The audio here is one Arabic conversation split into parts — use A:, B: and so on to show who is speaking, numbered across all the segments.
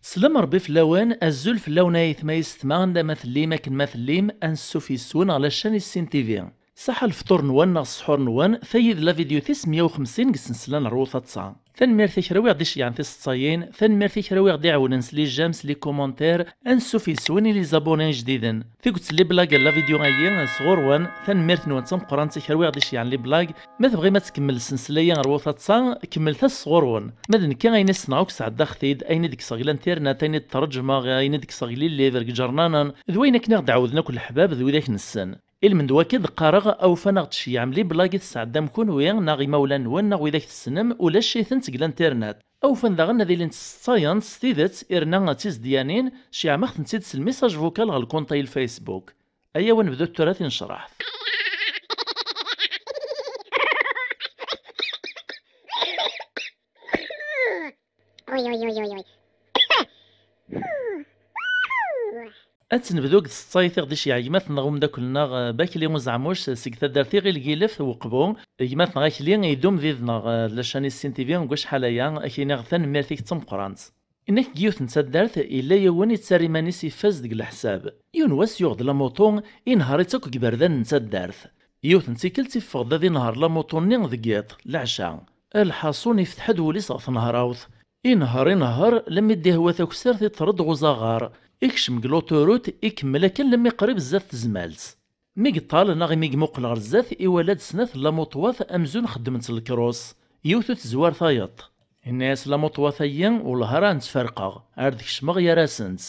A: سلم ربي في اللوان الزول في اللون ثما يستما تما مثليم اكن مثليم ان سوفي سون على شان السين تي في صح الفطور نوان السحور نوان ثيد لا فيديو تيس قسن قسنسلان روثة تسعة ثن ميرثي شروي غدي شيان في الصايين ثن ميرثي شروي غدي عونن سلي جامس لي كومونتير انسو في سوني لي زابونين جديدن في قلت لي بلاك لا فيديو غادي صغور وان ثن ميرث نوان تم قران تي شروي غدي شيان لي بلاك ما تبغي ما تكمل السنسلية غروثة تسا كملت الصغور وان مادن كان غينا سنعوك سعد داخثيد اين ديك صغي الانترنت اين الترجمة اين ديك صغي لي ليفر كجرنانان دوينك نغدي عودنا كل الحباب ذوي نسان المند وكد قرغ او فنغتش يعملي لي بلاغي تسعدام كون ويا ناغي مولان نوان ناغي ذاك السنم ولا شيثن تقلا انترنت او فن داغن ذي لين ساينس تيدت ارنا تيز ديانين شي خت نسيت الميساج فوكال غال كونطي الفيسبوك ايا ونبدو التراث نشرح Oi, oi, oi, oi, oi. اتنبذوك تسطايت غديش يعيماتنا غوم داكلنا آه، لي وزعموش آه، سيك تدارتي غير الكيلف وقبو آه، يماتنا لي يدوم ذيذنا لاشاني سين تيفي نقول شحال هيا اكينا غثان تم تمقرانت إنك جيوث نتدارت إلا يوان يتساري مانيس يفاز ديك الحساب يون واس يغد لاموطون إنهار تاك كبردان نتدارت يوث نتيكل تيفغد ذي نهار لاموطون نين ذيك العشاء الحاصون يفتح دولي صاف نهاروث إنهار إنهار لم يديه هو تكسرت ترد غزاغار يكشم كلوتوروت يكمل كان لم يقرب زات تزمالت مي قطال ناغي مي موقل غير إولاد يولد لمطواث لا امزون خدمت الكروس يوثو تزوار ثايط الناس لا مطواثيين والهران تفرقغ أردك شمغ يا راسنت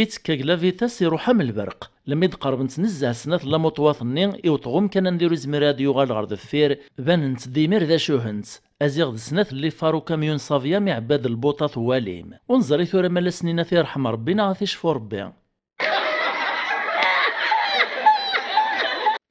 A: إتكاك لا فيتاس يروح من البرق لم يدقرب نتنزه سنات لا مطواثني يوطغم كان نديرو زميراد يوغال غرد الفير بان نتديمير ذا شوهنت ازيغ سنات اللي فاروكا ميون صافيا معباد البوطات واليم ونزري ثورة مال سنينا رحم ربينا غادي يشفو يشي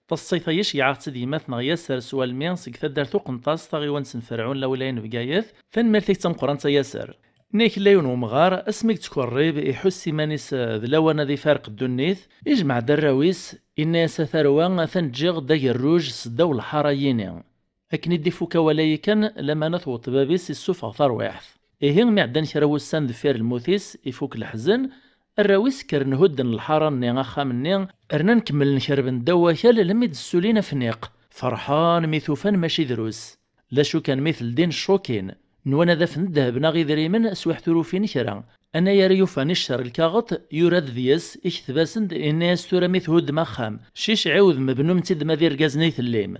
A: تصيثيش سيدي ديمات نغيا سوال ميان سيك دارتو قنطاس تغيوان سنفرعون لولاين بقايث ثان ميرتيك تمقران ياسر نيك ليون ومغار اسمك تكوريب يحس مانيس ذلوانا ذي فارق الدنيث يجمع دراويس إنا سثروان ثنجيغ داير روج سدو الحرايينين أكني فوكا ولايكان لما نثوت بابيس السفع ثرويحث إهين معدن كرا السن دفير الموثيس يفوك الحزن الراويس كرن هدن الحارة ني من ني رنا نكمل نشرب ندوا شال لميد السولين فنيق فرحان ميثوفان ماشي دروس لا شو كان مثل دين شوكين نوانا ذا الذهب ناغي دريمن أسوح ثروفين نشران أنا يا ريوفان الشر الكاغط يراد ذيس إكتباسند إنياس ثورا ميث هود مخام شيش عوذ مبنوم تيد ماذير قزنيث الليم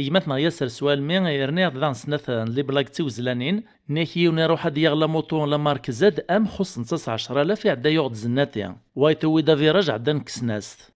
A: إيماتنا ياسر سوال مي يرني ضدان سنثان لي بلاك وزلانين نيكي ونروح هاد لا موطون لا مارك زاد أم حسن 19000 عشرة لا في عدا يغد زناتيا وايتو إذا في رجع عدا نكسناست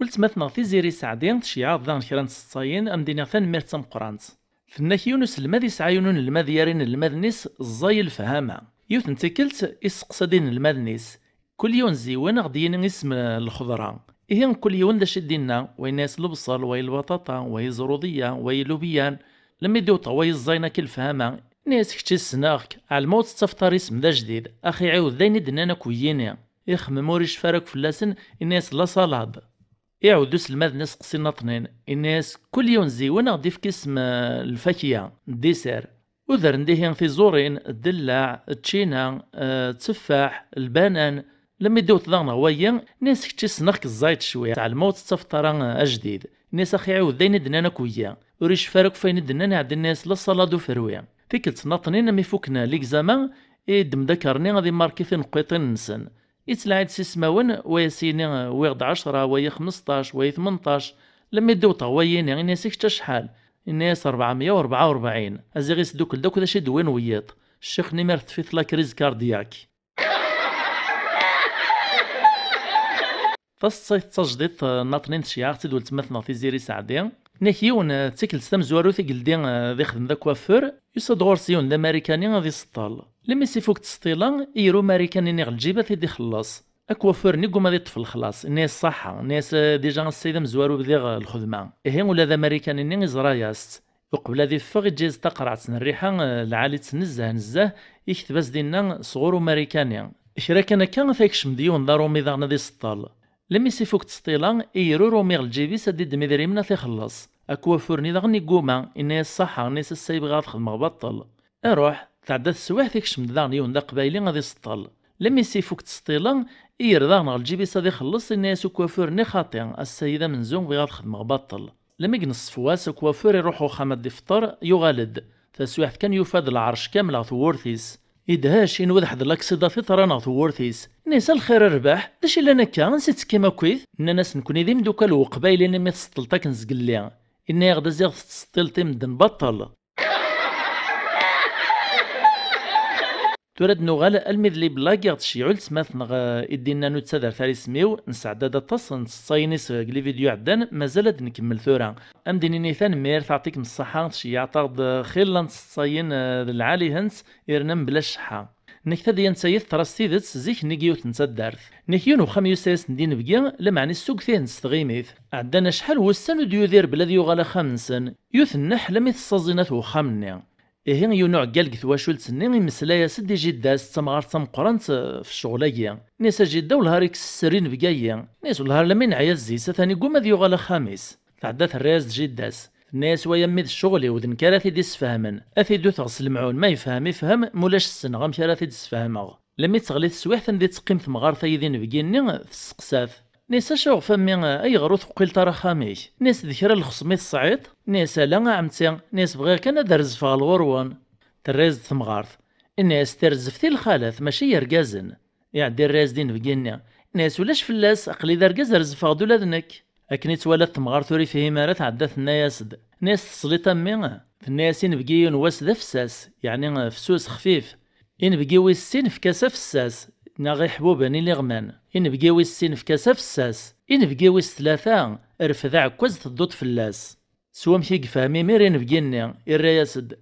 A: ولتمثنا في زيري سعدين تشيعة ضدان خيران ستاين أم دينا ثان ميرت قرانت فناك يونس الماذي سعايون الماذي يارين الماذنيس زاي الفهامة يوثن تكلت إسقصدين الماذنيس كل يوم زيوان غديين اسم الخضرة إهن كل يوند شدينا وي ناس البصل وي البطاطا وي الزرودية وي اللوبيان لما يدو طوي الزينة فهمة ناس كتشي السناخك الموت تفطر اسم دا جديد أخي عود داين دنانا كوييني يخمم وريش فارك فلاسن الناس لا صلاد يعود دوس ناس قصينا طنين الناس كل يوم زي غدي في كسم آه، الفاكهة الديسير وذر نديهن في زورين الدلاع التشينا آه، التفاح البنان لما يديو ضغنا ويا ناس كتشي سنخك الزايت شوية تاع الموت تفطر أجديد ناس أخي عاود داين دنانا كويا وريش فارق فين دنانا عند الناس لا دو فرويا تيكلت نطنين مي فكنا ليكزامان إيد مذكرني غادي ماركي في نقيطين نسن يتلعب سي سماون سيني ويغد عشرة ويا خمسطاش ويا ثمنطاش لما يدو طويين يعني ناسيك تا شحال الناس 444 ازيغيس دوك دوك داك شي دوين وياط الشيخ نمرت في كريز كاردياك فصيت تجديد آه، ناطنين تشياغتي دول تمثنا في زيري سعدي نحيون آه، تكل ستم زوارو ثقل دي آه، ذي خدم ذا كوافور يصد غورسيون الامريكاني ذي سطال لما سيفوك تسطيلا يرو ماريكاني نيغ الجيبة ذي خلاص اكوافور نيكو ذي طفل خلاص ناس صحة ناس ديجا السيدة مزوارو بذيغ الخدمة هي ولا ذا ماريكاني نيغ زراياست وقبل ذي فغ جيز تقرعت الريحة العالي تنزه نزه يكتبس دينا صغور ماريكاني إشراكنا كان كان فاكش مديون دارو ميضان ذي سطال لم سيفوك تسطيلا إيرو روميغ الجيبيس ديد مذريمنا تخلص أكوا فورني دغني قوما إني الصحة نيس السايب غاد خدمة بطل أروح تعدى السواح ذيك شمد دغن يون قبايلي غادي يسطل لمي سيفوك تسطيلا إير دغن الجيبي غادي خلص إني سكوا ني خاطئ السيدة من زون بغاد خدمة بطل لم يقنص فواس أكوا يروحو خامد يفطر يغالد تسويح كان يفاد العرش كامل ثورثيس إدهاش إن وضح لاكسيدا في طرانا ثورثيس نيسا الخير الرباح داش إلا نكا نسيت كيما كويث إن ناس نكوني إذي مدوكا الوقبايل إن ميت تسطلتا كنزقلي إن غدا زيغ تسطلتي مدن بطل تورد نغال المذلي بلا غيرت شيعو لسمات نغ إدينا نو ثاري سميو نسعداد أطاس نصينيس لي فيديو عدان مازال نكمل ثورا أم ديني نيثان مير تعطيكم الصحة شي يعتقد خير نصين آه، العالي هنس إرنم بلا شحة نكتا ديان سايث تراس زيك نيجيو تنسى نكيون وخم يسايس ندين بقيا لمعني السوق ثيه نستغيميث عدنا شحال وسان وديو ذير بلا ديو غالا خامنسن يوث النحل ميث الصازينات وخامني إيه يونع قال كثواشول سني ممسلايا سدي جداس تمغارت تمقرنت في الشغلية نيسا جدا ولهاريك السرين بقايا نيس ولهار لمين عياز زيسا ثاني قوم ذي يغال خامس تعدات الرياز جداس ناس ويمد الشغل وذن كراثي ديس سفهمن اثي دو تغس المعون ما يفهم يفهم مولاش السن السنغام كراثي ديس سفهمغ لما تغلي تسويح ثندي تقيم ثمغار ثايدين في تسقساث ناس اشوغ فمي غروث قيل ترى خاميش ناس ذكرى الخصمي الصعيد نيسا لا عمتي ناس بغي كان درز فالغروان تريز ثمغارث الناس ترزف في الخالث ماشي يرقازن يعدي الراز دين بقينا ناس ولاش فلاس اقلي ذا رقاز رزفاغ دولا ذنك اكني تولد ثمغارث وري فيه مارث تعدى ثناياسد ناس تصلي تمي ثناياسين بقيون واس دفساس يعني فسوس خفيف إن بقيو السين في كاسة فساس ناغ يحبوبن إلي غمان إن بقيوي السين في كاسة الساس إن بقيوي الثلاثة رفضع كوز تضوط في اللاس سوام شي قفامي ميرين بقيني إرى ياسد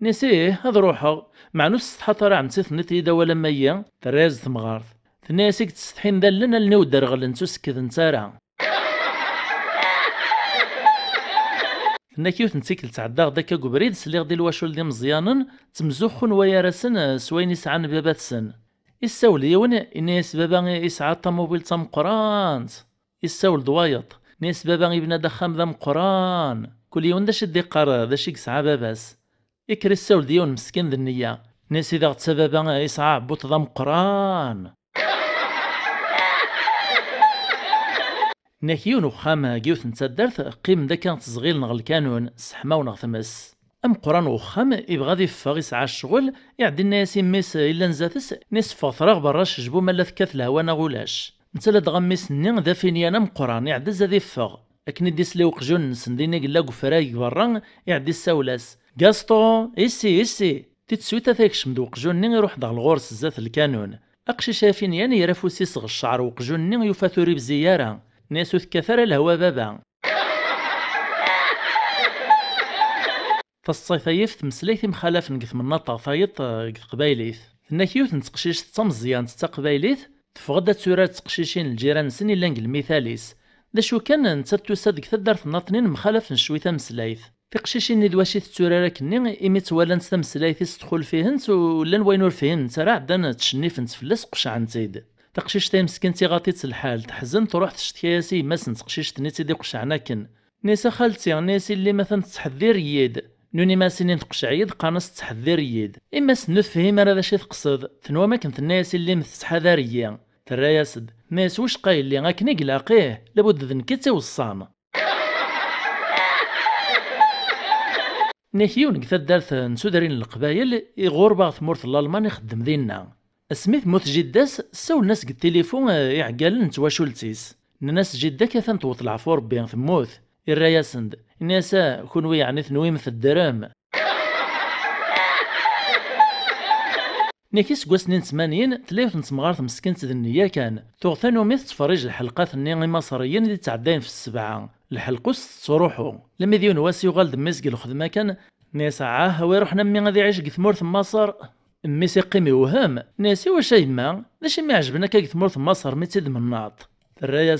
A: نسيه هذ روحه مع نفس حطر عم تسيث نتي دا ولا ميا تريز ثمغارث ثنيسك تستحين ذا لنا لنود درغل نتوس كذ نتارع ثنا كيوت نتيكل تعدا غداك كوبريد سليغ ديال الواشول ديال مزيانن تمزوخون ويا راسن سوين يسعن باباتسن يستاول يون ناس بابا يسعى طموبيل تم قران يستاول دوايط ناس بابا يبنى دخام ذم قران كل يوم داش دي قرا داش يسعى باباس يكر الساول ديون مسكين ذي ناس إذا غت سبابا يسعى بوط ذم قران ناكيون وخاما جيوث نتا دارت قيم دا كانت صغير نغ الكانون سحما ونغ ثمس ام قران وخام يبغى غادي يفاغ يسعى الشغل يعدي الناس يميس إلا نزاتس نس فراغ براش جبو مالا ثكات الهوا غولاش نتلا دغميس ني ذا انا مقران يعدي هذا فغ اكني ديس لي وقجون نسن دينا قلا قفراي برا يعدي الساولاس قاسطو إيسي إيسي تتسويتا شمد وقجون ني يروح دغ الغورس زات الكانون أقشي شافين يعني يرفوسي صغ الشعر وقجون ني يفاثوري بزيارة ناسو ثكاثر الهوا بابا فالصيثيف مسليت مخالفن نقث من طاثايط آه، قث قبايليث ثناكيوث نتقشيش تصم مزيان تتا قبايليث تسورات تقشيشين الجيران سني إلا المثاليس دا شو كان نتا توسا دك تدرت ناطنين مخالف نشوي مسلايث في قشيشين ندواشي تسورارك كني إمي توالا نتا مسلايث تدخل فيهن ولا وينور فيهن نتا راه عدا تشنيفن تفلس قشع نتيد تقشيش تاي مسكين تي غاطيت الحال تحزن تروح تشتكياسي ماسن تقشيش تنيتي دي قشعناكن كن نيسا خالتي نيسي اللي مثلا تحذير يد نوني ما سنين تقشع يد قانص تحذير يد إما سنو تفهم راه شي تقصد تنوى ما كنت الناس اللي مثل يا ترى ياسد ما يسوش قايل لي غاك نقلاقيه لابد ذنك توصام نحيون قثا دارت نسودرين القبايل يغربا ثمورت الألمان يخدم دينا اسميث موث جداس سول ناس قد تليفون يعقال نتواشولتيس ناس جدا كثان توط العفور ربي ثموث الرياسند الناس كون وي يعني ثنويم في الدرام نيكي سكوا سنين ثمانين تلاوت نسمغار مسكنت ذنيا كان تغثان ومي تفرج الحلقات ني مصريين اللي تعدين في السبعة الحلقوس تروحو لما ديون واسي يغال دميسك الخدمة كان ناس عاه ويروحنا مي غادي يعيش في مصر مي سيقيم يوهم ناسي واش يما داش ما عجبنا كاك في مصر مي تيد مناط ثرايا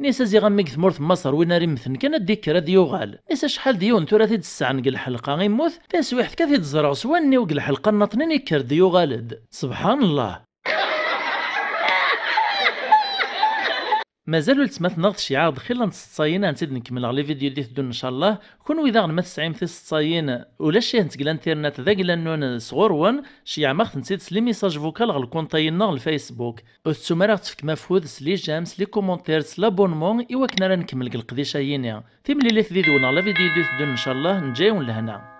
A: نيسا زيغا ميك ثمورت مصر وين راه مثن كان اديك راه يوغال نيسا شحال ديون تورا تيد السعنق حلقة غيموث تسويحت كا تيد زرع سواني وقل حلقة نطنيني يكر يوغالد سبحان الله مازالوا لتما تنغطش يعرض خلال نص ساين نزيد نكمل لي فيديو اللي تدون ان شاء الله كون واذا ما تسعيم في ساين ولا شي هنت الانترنت ذاك لانون صغور وان شي خت نسيت لي ميساج فوكال غل كونطينا الفيسبوك وتسوما راه تفك مفهود سلي جامس لي كومونتير لابونمون ايوا كنا نكمل القضيه شاينيا في ملي لي فيديو ولا فيديو ديال تدون ان شاء الله نجيو لهنا